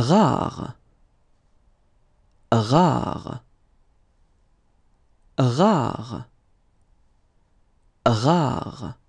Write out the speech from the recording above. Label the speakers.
Speaker 1: rare, rare, rare, rare.